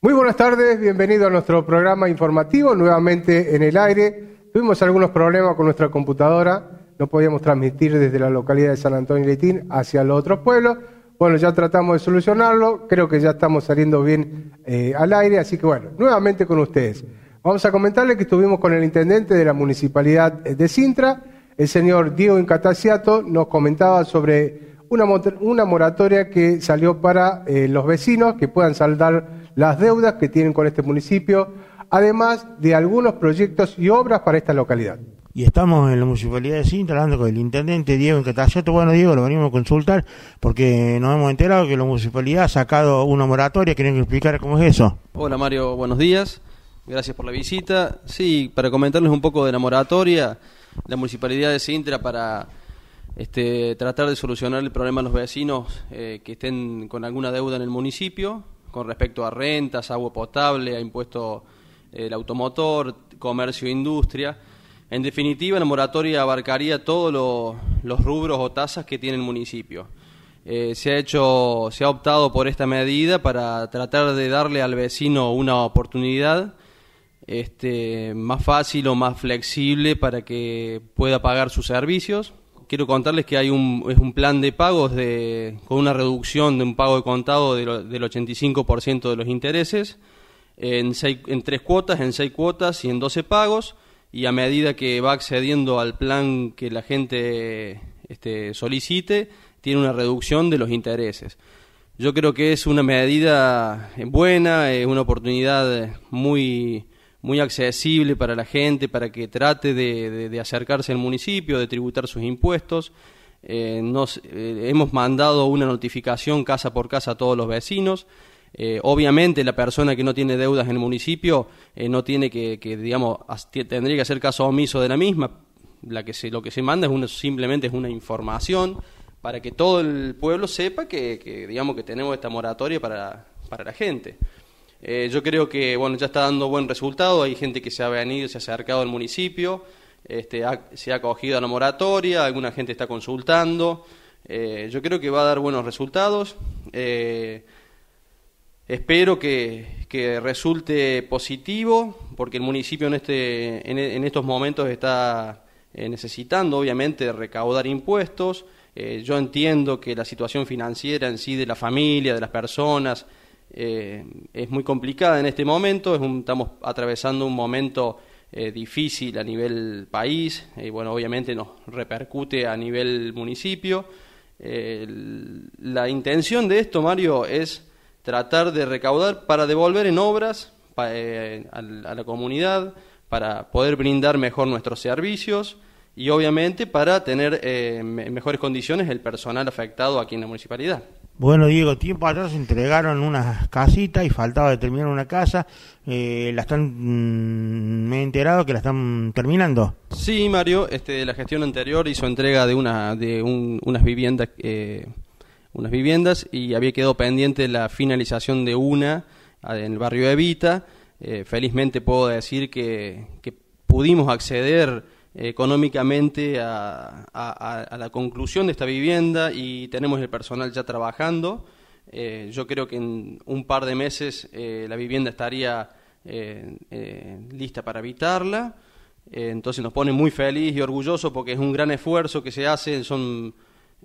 Muy buenas tardes, bienvenido a nuestro programa informativo, nuevamente en el aire. Tuvimos algunos problemas con nuestra computadora, no podíamos transmitir desde la localidad de San Antonio y Letín hacia los otros pueblos. Bueno, ya tratamos de solucionarlo, creo que ya estamos saliendo bien eh, al aire, así que bueno, nuevamente con ustedes. Vamos a comentarle que estuvimos con el intendente de la municipalidad eh, de Sintra, el señor Diego Incataciato, nos comentaba sobre una, moratoria que salió para eh, los vecinos que puedan saldar las deudas que tienen con este municipio, además de algunos proyectos y obras para esta localidad. Y estamos en la municipalidad de Sintra hablando con el intendente Diego Catalloto. Bueno, Diego, lo venimos a consultar porque nos hemos enterado que la municipalidad ha sacado una moratoria. ¿quieren explicar cómo es eso. Hola, Mario, buenos días. Gracias por la visita. Sí, para comentarles un poco de la moratoria, la municipalidad de Sintra para este, tratar de solucionar el problema de los vecinos eh, que estén con alguna deuda en el municipio con respecto a rentas, agua potable, a impuesto eh, el automotor, comercio e industria. En definitiva, la moratoria abarcaría todos los rubros o tasas que tiene el municipio. Eh, se ha hecho, se ha optado por esta medida para tratar de darle al vecino una oportunidad este, más fácil o más flexible para que pueda pagar sus servicios quiero contarles que hay un, es un plan de pagos con una reducción de un pago de contado del 85% de los intereses, en, en tres cuotas, en seis cuotas y en 12 pagos, y a medida que va accediendo al plan que la gente este, solicite, tiene una reducción de los intereses. Yo creo que es una medida buena, es una oportunidad muy muy accesible para la gente, para que trate de, acercarse al municipio, de tributar sus impuestos. Eh, nos, eh, hemos mandado una notificación casa por casa a todos los vecinos. Eh, obviamente la persona que no tiene deudas en el municipio no tiene que, digamos, tendría que hacer caso omiso de la misma. La que se, lo que se manda es simplemente es una información para que todo el pueblo sepa que, digamos, que tenemos esta moratoria para, para la gente. Eh, yo creo que bueno ya está dando buen resultado, hay gente que se ha venido, se ha acercado al municipio, este, se ha acogido a la moratoria, alguna gente está consultando, eh, yo creo que va a dar buenos resultados. Eh, espero que, resulte positivo, porque el municipio en, este, en estos momentos está necesitando, obviamente, recaudar impuestos. yo entiendo que la situación financiera en sí de la familia, de las personas, eh, es muy complicada en este momento, estamos atravesando un momento eh, difícil a nivel país, eh, y bueno, obviamente nos repercute a nivel municipio. la intención de esto, Mario, es tratar de recaudar para devolver en obras a, a, la comunidad, para poder brindar mejor nuestros servicios y obviamente para tener en mejores condiciones el personal afectado aquí en la municipalidad. Bueno, Diego, tiempo atrás entregaron unas casitas y faltaba terminar una casa. Eh, la están, mm, me he enterado que la están terminando. Sí, Mario, este, la gestión anterior hizo entrega de una, de unas viviendas, eh, unas viviendas y había quedado pendiente la finalización de una ah, en el barrio Evita. Vita. Eh, felizmente puedo decir que pudimos acceder económicamente a, a, la conclusión de esta vivienda y tenemos el personal ya trabajando. Eh, yo creo que en un par de meses eh, la vivienda estaría eh, lista para habitarla. entonces nos pone muy feliz y orgulloso porque es un gran esfuerzo que se hace, son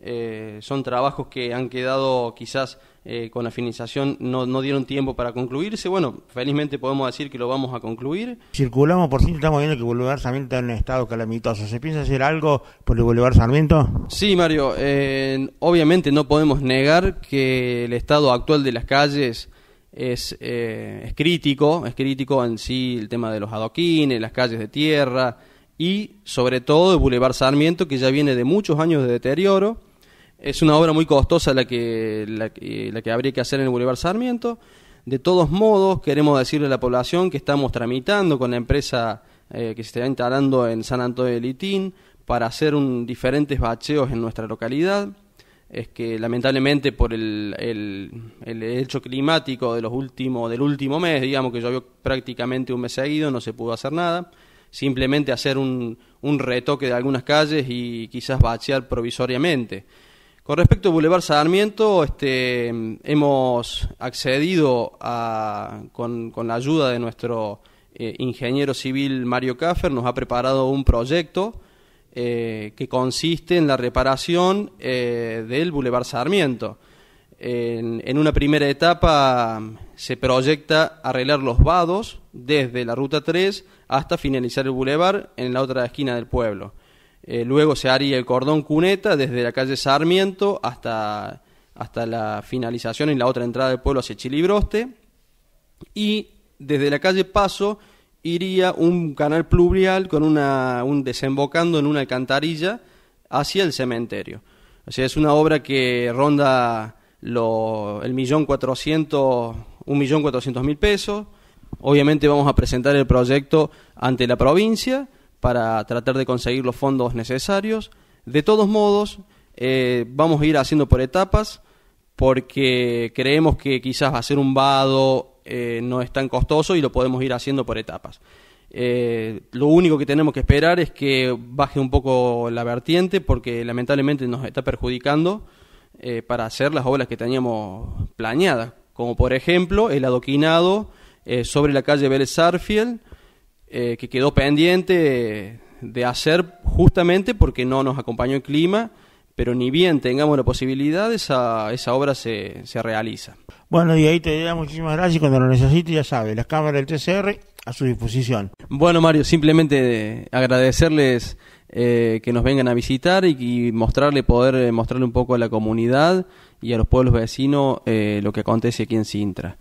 eh, son trabajos que han quedado quizás eh, con afinización, no, dieron tiempo para concluirse. Bueno, felizmente podemos decir que lo vamos a concluir. Circulamos por sí, estamos viendo que Boulevard Sarmiento está en un estado calamitoso. ¿Se piensa hacer algo por el Boulevard Sarmiento? Sí, Mario, eh, obviamente no podemos negar que el estado actual de las calles es, es crítico, es crítico en sí el tema de los adoquines, las calles de tierra y sobre todo el Boulevard Sarmiento, que ya viene de muchos años de deterioro. Es una obra muy costosa la que, la, habría que hacer en el Boulevard Sarmiento. De todos modos, queremos decirle a la población que estamos tramitando con la empresa eh, que se está instalando en San Antonio de Litín para hacer diferentes bacheos en nuestra localidad. Es que lamentablemente por el, hecho climático de los últimos, del último mes, digamos que llovió prácticamente un mes seguido, no se pudo hacer nada simplemente hacer un, un retoque de algunas calles y quizás bachear provisoriamente. Con respecto al Boulevard Sarmiento, este, hemos accedido con, la ayuda de nuestro eh, ingeniero civil Mario Caffer, nos ha preparado un proyecto eh, que consiste en la reparación eh, del Boulevard Sarmiento. en, una primera etapa se proyecta arreglar los vados desde la ruta 3 hasta finalizar el bulevar en la otra esquina del pueblo. Eh, luego se haría el cordón cuneta desde la calle Sarmiento hasta, hasta la finalización en la otra entrada del pueblo hacia Chilibroste. Y desde la calle Paso iría un canal pluvial con una, un desembocando en una alcantarilla hacia el cementerio. O sea, es una obra que ronda el millón cuatrocientos 1.400.000 pesos. Obviamente vamos a presentar el proyecto ante la provincia para tratar de conseguir los fondos necesarios. De todos modos, eh, vamos a ir haciendo por etapas porque creemos que quizás hacer un vado eh, no es tan costoso y lo podemos ir haciendo por etapas. Eh, lo único que tenemos que esperar es que baje un poco la vertiente porque lamentablemente nos está perjudicando para hacer las obras que teníamos planeadas como por ejemplo el adoquinado eh, sobre la calle Vélez Sarfield, eh, que quedó pendiente de hacer justamente porque no nos acompañó el clima, pero ni bien tengamos la posibilidad, esa, esa obra se, se realiza. Bueno, y ahí te dirá muchísimas gracias. Cuando lo necesites, ya sabes, las cámaras del TCR a su disposición. Bueno, Mario, simplemente agradecerles eh, que nos vengan a visitar y, mostrarle, poder eh, mostrarle un poco a la comunidad y a los pueblos vecinos eh, lo que acontece aquí en Sintra.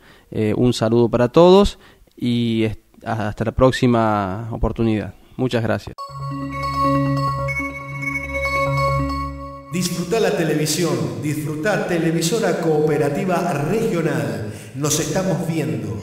un saludo para todos y hasta la próxima oportunidad. Muchas gracias. Disfruta la televisión, disfruta Televisora Cooperativa Regional. Nos estamos viendo.